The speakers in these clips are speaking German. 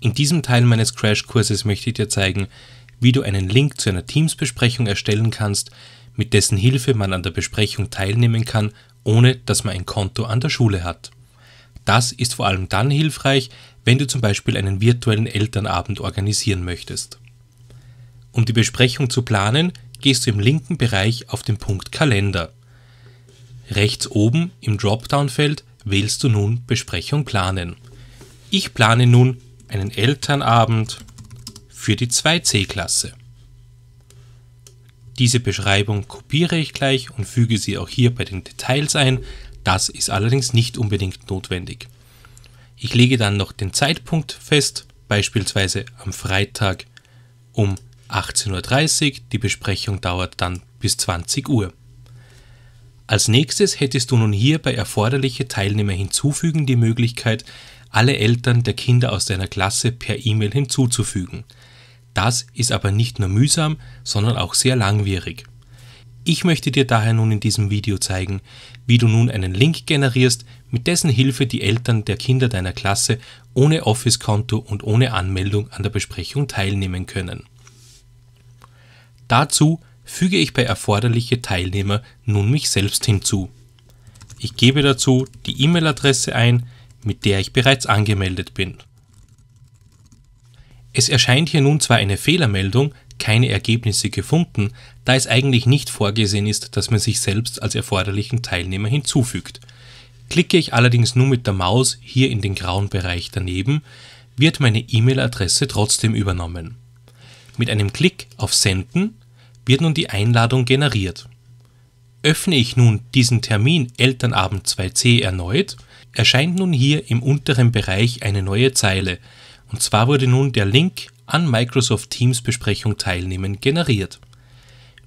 In diesem Teil meines Crashkurses möchte ich dir zeigen, wie du einen Link zu einer Teams-Besprechung erstellen kannst, mit dessen Hilfe man an der Besprechung teilnehmen kann, ohne dass man ein Konto an der Schule hat. Das ist vor allem dann hilfreich, wenn du zum Beispiel einen virtuellen Elternabend organisieren möchtest. Um die Besprechung zu planen, gehst du im linken Bereich auf den Punkt Kalender. Rechts oben im Dropdown-Feld wählst du nun Besprechung planen. Ich plane nun einen Elternabend für die 2C-Klasse. Diese Beschreibung kopiere ich gleich und füge sie auch hier bei den Details ein, das ist allerdings nicht unbedingt notwendig. Ich lege dann noch den Zeitpunkt fest, beispielsweise am Freitag um 18.30 Uhr, die Besprechung dauert dann bis 20 Uhr. Als nächstes hättest du nun hier bei erforderliche Teilnehmer hinzufügen die Möglichkeit, alle Eltern der Kinder aus deiner Klasse per E-Mail hinzuzufügen. Das ist aber nicht nur mühsam, sondern auch sehr langwierig. Ich möchte dir daher nun in diesem Video zeigen, wie du nun einen Link generierst, mit dessen Hilfe die Eltern der Kinder deiner Klasse ohne Office-Konto und ohne Anmeldung an der Besprechung teilnehmen können. Dazu füge ich bei erforderliche Teilnehmer nun mich selbst hinzu. Ich gebe dazu die E-Mail-Adresse ein, mit der ich bereits angemeldet bin. Es erscheint hier nun zwar eine Fehlermeldung, keine Ergebnisse gefunden, da es eigentlich nicht vorgesehen ist, dass man sich selbst als erforderlichen Teilnehmer hinzufügt. Klicke ich allerdings nur mit der Maus hier in den grauen Bereich daneben, wird meine E-Mail-Adresse trotzdem übernommen. Mit einem Klick auf Senden wird nun die Einladung generiert. Öffne ich nun diesen Termin Elternabend 2c erneut, erscheint nun hier im unteren Bereich eine neue Zeile, und zwar wurde nun der Link an Microsoft Teams Besprechung teilnehmen generiert.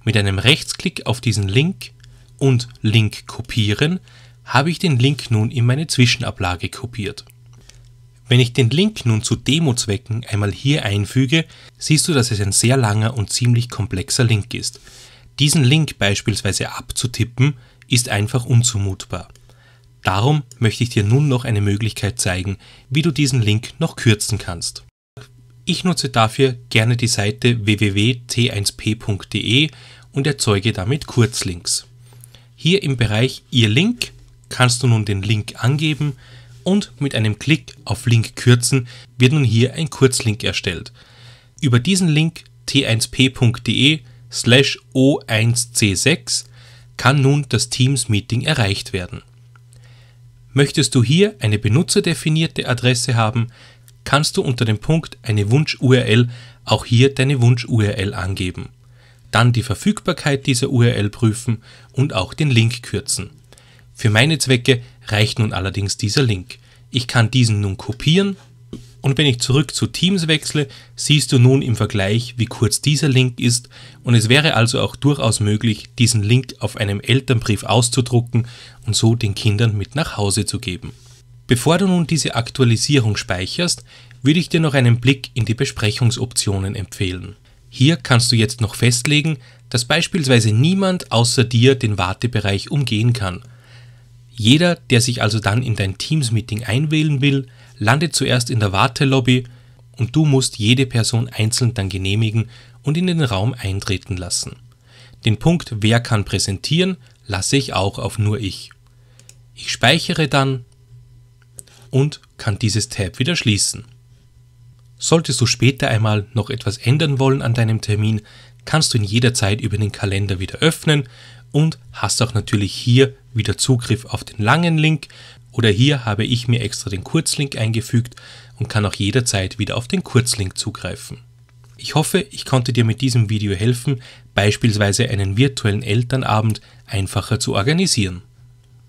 Mit einem Rechtsklick auf diesen Link und Link kopieren habe ich den Link nun in meine Zwischenablage kopiert. Wenn ich den Link nun zu Demozwecken einmal hier einfüge, siehst du, dass es ein sehr langer und ziemlich komplexer Link ist. Diesen Link beispielsweise abzutippen, ist einfach unzumutbar. Darum möchte ich dir nun noch eine Möglichkeit zeigen, wie du diesen Link noch kürzen kannst. Ich nutze dafür gerne die Seite www.t1p.de und erzeuge damit Kurzlinks. Hier im Bereich Ihr Link kannst du nun den Link angeben und mit einem Klick auf Link kürzen wird nun hier ein Kurzlink erstellt. Über diesen Link t1p.de slash O1C6 kann nun das Teams-Meeting erreicht werden. Möchtest du hier eine benutzerdefinierte Adresse haben, kannst du unter dem Punkt eine Wunsch-URL auch hier deine Wunsch-URL angeben. Dann die Verfügbarkeit dieser URL prüfen und auch den Link kürzen. Für meine Zwecke reicht nun allerdings dieser Link. Ich kann diesen nun kopieren und wenn ich zurück zu Teams wechsle, siehst du nun im Vergleich, wie kurz dieser Link ist und es wäre also auch durchaus möglich, diesen Link auf einem Elternbrief auszudrucken und so den Kindern mit nach Hause zu geben. Bevor du nun diese Aktualisierung speicherst, würde ich dir noch einen Blick in die Besprechungsoptionen empfehlen. Hier kannst du jetzt noch festlegen, dass beispielsweise niemand außer dir den Wartebereich umgehen kann. Jeder, der sich also dann in dein Teams-Meeting einwählen will, lande zuerst in der Wartelobby und du musst jede Person einzeln dann genehmigen und in den Raum eintreten lassen. Den Punkt Wer kann präsentieren lasse ich auch auf nur ich. Ich speichere dann und kann dieses Tab wieder schließen. Solltest du später einmal noch etwas ändern wollen an deinem Termin, kannst du ihn jederzeit über den Kalender wieder öffnen und hast auch natürlich hier wieder Zugriff auf den langen Link oder hier habe ich mir extra den Kurzlink eingefügt und kann auch jederzeit wieder auf den Kurzlink zugreifen. Ich hoffe, ich konnte dir mit diesem Video helfen, beispielsweise einen virtuellen Elternabend einfacher zu organisieren.